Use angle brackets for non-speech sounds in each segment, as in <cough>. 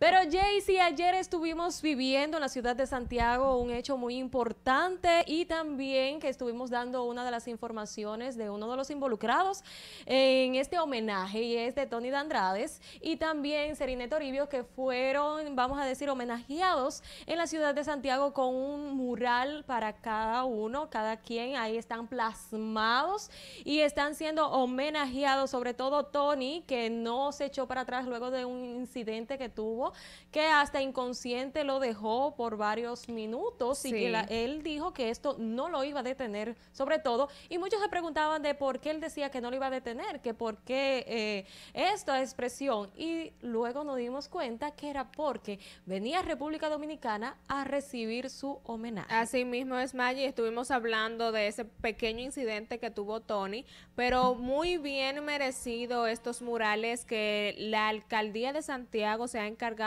Pero Jaycee, ayer estuvimos viviendo en la ciudad de Santiago un hecho muy importante y también que estuvimos dando una de las informaciones de uno de los involucrados en este homenaje y es de Tony Dandrades y también Serine Toribio que fueron, vamos a decir, homenajeados en la ciudad de Santiago con un mural para cada uno, cada quien. Ahí están plasmados y están siendo homenajeados, sobre todo Tony, que no se echó para atrás luego de un incidente que tuvo que hasta inconsciente lo dejó por varios minutos y que él dijo que esto no lo iba a detener, sobre todo. Y muchos se preguntaban de por qué él decía que no lo iba a detener, que por qué eh, esta expresión. Y luego nos dimos cuenta que era porque venía República Dominicana a recibir su homenaje. Así mismo es, Maggie. Estuvimos hablando de ese pequeño incidente que tuvo Tony, pero muy bien merecido estos murales que la alcaldía de Santiago se ha encargado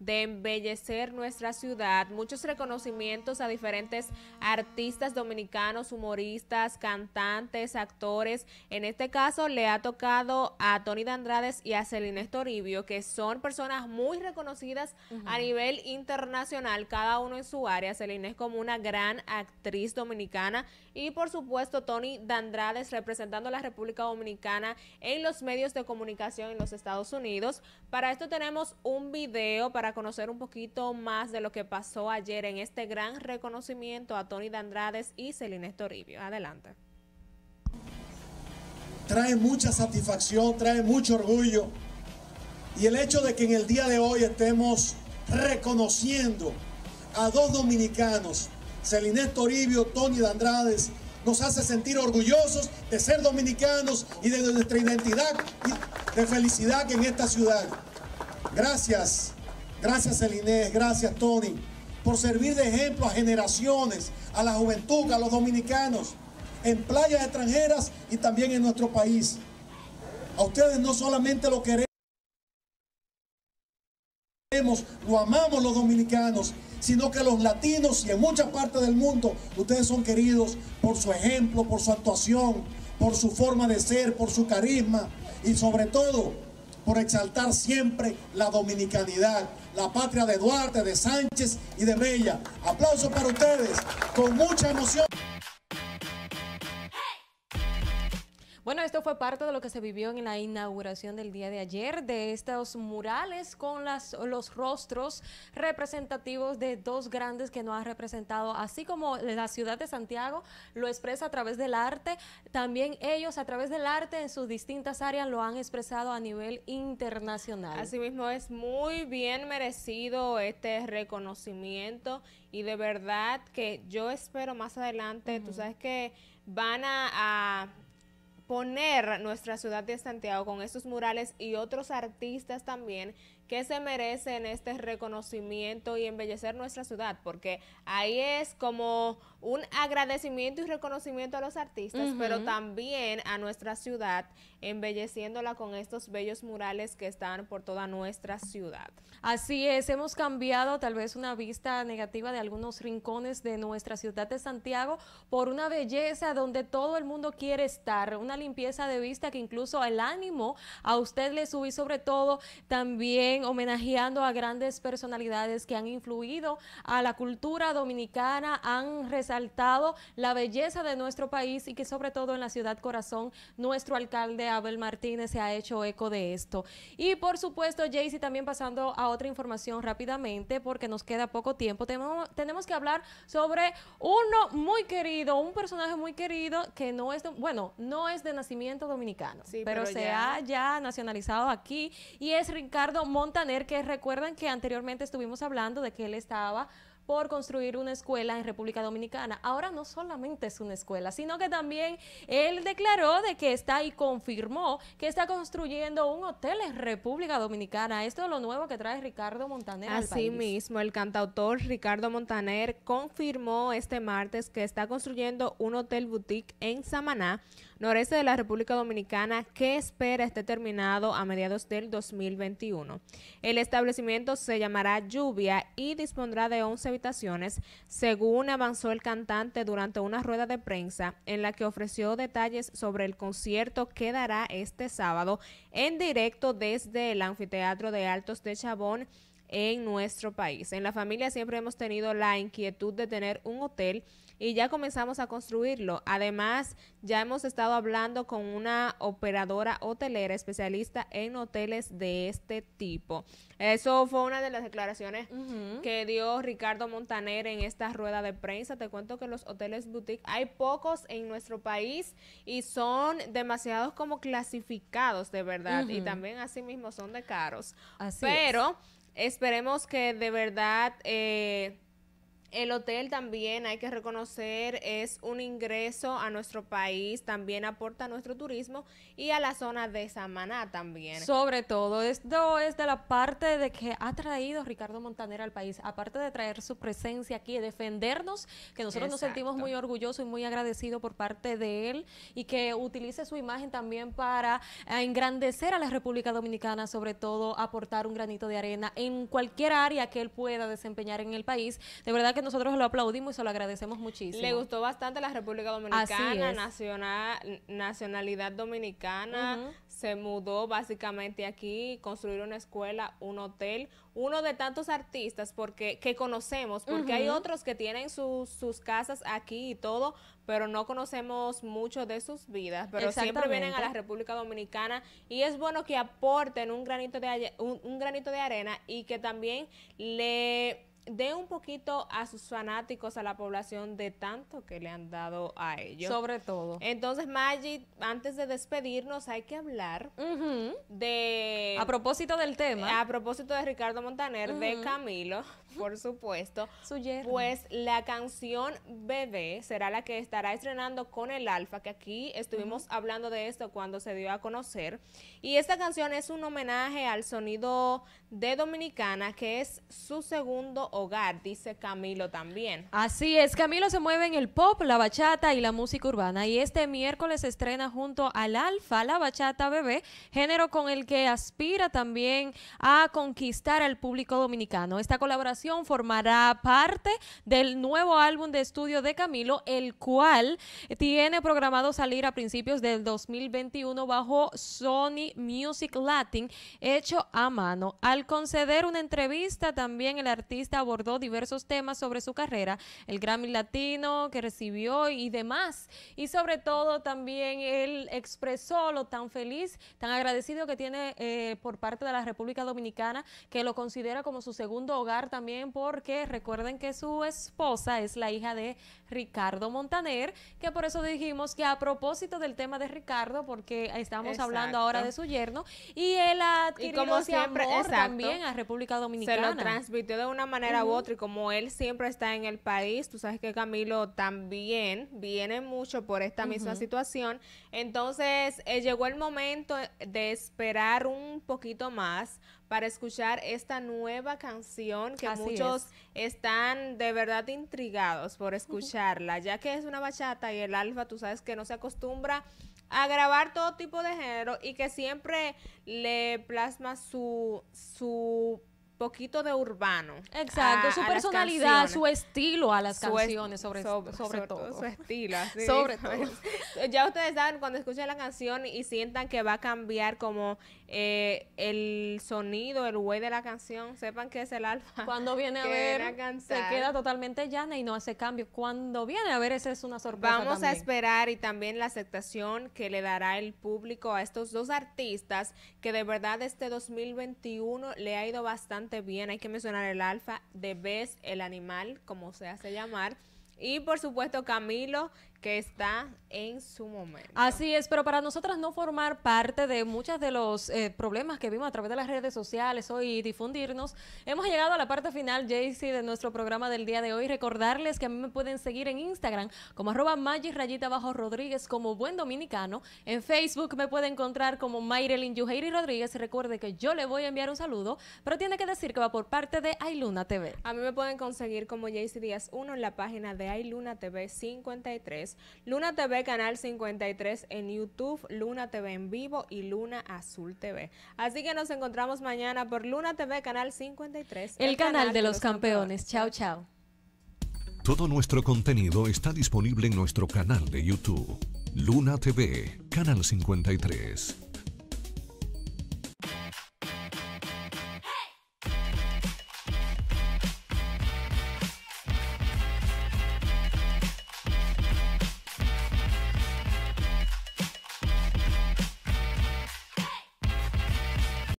de embellecer nuestra ciudad. Muchos reconocimientos a diferentes artistas dominicanos, humoristas, cantantes, actores. En este caso le ha tocado a Tony Dandrades y a Celine Toribio, que son personas muy reconocidas a nivel internacional, cada uno en su área. Celine es como una gran actriz dominicana y por supuesto Tony Dandrades representando la República Dominicana en los medios de comunicación en los Estados Unidos. Para esto tenemos un video video para conocer un poquito más de lo que pasó ayer en este gran reconocimiento a Tony Dandrades y Celina Toribio. Adelante. Trae mucha satisfacción, trae mucho orgullo y el hecho de que en el día de hoy estemos reconociendo a dos dominicanos, Celinés Toribio, Tony Dandrades, nos hace sentir orgullosos de ser dominicanos y de nuestra identidad de felicidad en esta ciudad. Gracias, gracias Elinés, gracias Tony, por servir de ejemplo a generaciones, a la juventud, a los dominicanos, en playas extranjeras y también en nuestro país. A ustedes no solamente lo queremos, lo amamos los dominicanos, sino que los latinos y en muchas partes del mundo, ustedes son queridos por su ejemplo, por su actuación, por su forma de ser, por su carisma y sobre todo por exaltar siempre la dominicanidad, la patria de Duarte, de Sánchez y de Bella. Aplausos para ustedes, con mucha emoción. esto fue parte de lo que se vivió en la inauguración del día de ayer de estos murales con las, los rostros representativos de dos grandes que nos han representado, así como la ciudad de Santiago lo expresa a través del arte, también ellos a través del arte en sus distintas áreas lo han expresado a nivel internacional. Asimismo, es muy bien merecido este reconocimiento y de verdad que yo espero más adelante, tú sabes que van a poner nuestra ciudad de Santiago con estos murales y otros artistas también que se merecen este reconocimiento y embellecer nuestra ciudad, porque ahí es como un agradecimiento y reconocimiento a los artistas, pero también a nuestra ciudad, embelleciéndola con estos bellos murales que están por toda nuestra ciudad. Así es, hemos cambiado tal vez una vista negativa de algunos rincones de nuestra ciudad de Santiago por una belleza donde todo el mundo quiere estar, una limpieza de vista que incluso el ánimo a usted le sube sobre todo también homenajeando a grandes personalidades que han influido a la cultura dominicana, han resaltado la belleza de nuestro país y que sobre todo en la ciudad corazón, nuestro alcalde Abel Martínez se ha hecho eco de esto. Y por supuesto, Jaycee, también pasando a otra información rápidamente, porque nos queda poco tiempo, tenemos, que hablar sobre uno muy querido, un personaje muy querido que no es, bueno, no es de nacimiento dominicano, pero, se ha ya nacionalizado aquí y es Ricardo Montes Montaner, que recuerdan que anteriormente estuvimos hablando de que él estaba por construir una escuela en República Dominicana. Ahora no solamente es una escuela, sino que también él declaró de que está y confirmó que está construyendo un hotel en República Dominicana. Esto es lo nuevo que trae Ricardo Montaner. Así mismo, el cantautor Ricardo Montaner confirmó este martes que está construyendo un hotel boutique en Samaná noreste de la República Dominicana que espera esté terminado a mediados del 2021. El establecimiento se llamará Lluvia y dispondrá de 11 habitaciones, según avanzó el cantante durante una rueda de prensa en la que ofreció detalles sobre el concierto que dará este sábado en directo desde el Anfiteatro de Altos de Chabón en nuestro país. En la familia siempre hemos tenido la inquietud de tener un hotel y ya comenzamos a construirlo. Además, ya hemos estado hablando con una operadora hotelera especialista en hoteles de este tipo. Eso fue una de las declaraciones que dio Ricardo Montaner en esta rueda de prensa. Te cuento que los hoteles boutique hay pocos en nuestro país y son demasiados como clasificados de verdad y también así mismo son de caros. Así Pero esperemos que de verdad... Eh, el hotel también hay que reconocer es un ingreso a nuestro país, también aporta a nuestro turismo y a la zona de Samaná también. Sobre todo, esto es de la parte de que ha traído Ricardo Montaner al país, aparte de traer su presencia aquí, defendernos, que nosotros nos sentimos muy orgullosos y muy agradecidos por parte de él y que utilice su imagen también para eh, engrandecer a la República Dominicana, sobre todo aportar un granito de arena en cualquier área que él pueda desempeñar en el país. De verdad que nosotros lo aplaudimos y se lo agradecemos muchísimo. Le gustó bastante la República Dominicana, nacional, nacionalidad dominicana, se mudó básicamente aquí, construir una escuela, un hotel, uno de tantos artistas porque que conocemos, porque hay otros que tienen sus casas aquí y todo, pero no conocemos mucho de sus vidas, pero siempre vienen a la República Dominicana y es bueno que aporten un granito de un granito de arena y que también le de un poquito a sus fanáticos, a la población de tanto que le han dado a ellos. Sobre todo. Entonces, Maggie antes de despedirnos, hay que hablar de... A propósito del tema. A propósito de Ricardo Montaner, de Camilo por supuesto. Pues la canción Bebé será la que estará estrenando con el Alfa, que aquí estuvimos hablando de esto cuando se dio a conocer. Y esta canción es un homenaje al sonido de Dominicana, que es su segundo hogar, dice Camilo también. Así es, Camilo se mueve en el pop, la bachata y la música urbana. Y este miércoles estrena junto al Alfa la bachata Bebé, género con el que aspira también a conquistar al público dominicano. Esta colaboración formará parte del nuevo álbum de estudio de Camilo, el cual tiene programado salir a principios del 2021 bajo Sony Music Latin, hecho a mano. Al conceder una entrevista, también el artista abordó diversos temas sobre su carrera, el Grammy Latino que recibió y demás. Y sobre todo también él expresó lo tan feliz, tan agradecido que tiene eh, por parte de la República Dominicana, que lo considera como su segundo hogar también porque recuerden que su esposa es la hija de Ricardo Montaner, que por eso dijimos que a propósito del tema de Ricardo, porque estamos hablando ahora de su yerno, y él ha adquirido amor también a República Dominicana. Se lo transmitió de una manera u otra, y como él siempre está en el país, tú sabes que Camilo también viene mucho por esta misma situación, entonces eh, llegó el momento de esperar un poquito más para escuchar esta nueva canción que muchos están de verdad intrigados por escuchar ya que es una bachata y el alfa, tú sabes que no se acostumbra a grabar todo tipo de género y que siempre le plasma su, su poquito de urbano. Exacto, su personalidad, su estilo a las canciones, sobre, sobre, todo. Su estilo, <laughs> sobre <laughs> todo. ya ustedes saben, cuando escuchen la canción y sientan que va a cambiar como eh, el sonido, el güey de la canción, sepan que es el alfa. Cuando viene a ver, se queda totalmente llana y no hace cambio. Cuando viene a ver, esa es una sorpresa. Vamos a esperar y también la aceptación que le dará el público a estos dos artistas que de verdad este 2021 le ha ido bastante bien. Hay que mencionar el alfa de vez el animal, como se hace llamar. Y por supuesto Camilo, que está en su momento. Así es, pero para nosotras no formar parte de muchos de los eh, problemas que vimos a través de las redes sociales hoy y difundirnos, hemos llegado a la parte final, Jaycee, de nuestro programa del día de hoy. Recordarles que a mí me pueden seguir en Instagram como arroba Magis bajo Rodríguez como buen dominicano. En Facebook me pueden encontrar como Mayrelin Yuheiri Rodríguez. Recuerde que yo le voy a enviar un saludo, pero tiene que decir que va por parte de Ailuna TV. A mí me pueden conseguir como Jaycee Díaz 1 en la página de Ailuna TV 53 Luna TV, Canal 53 en YouTube, Luna TV en vivo y Luna Azul TV. Así que nos encontramos mañana por Luna TV, Canal 53. El, canal, de los, campeones. campeones. Chao, chao. Todo nuestro contenido está disponible en nuestro canal de YouTube, Luna TV, Canal 53.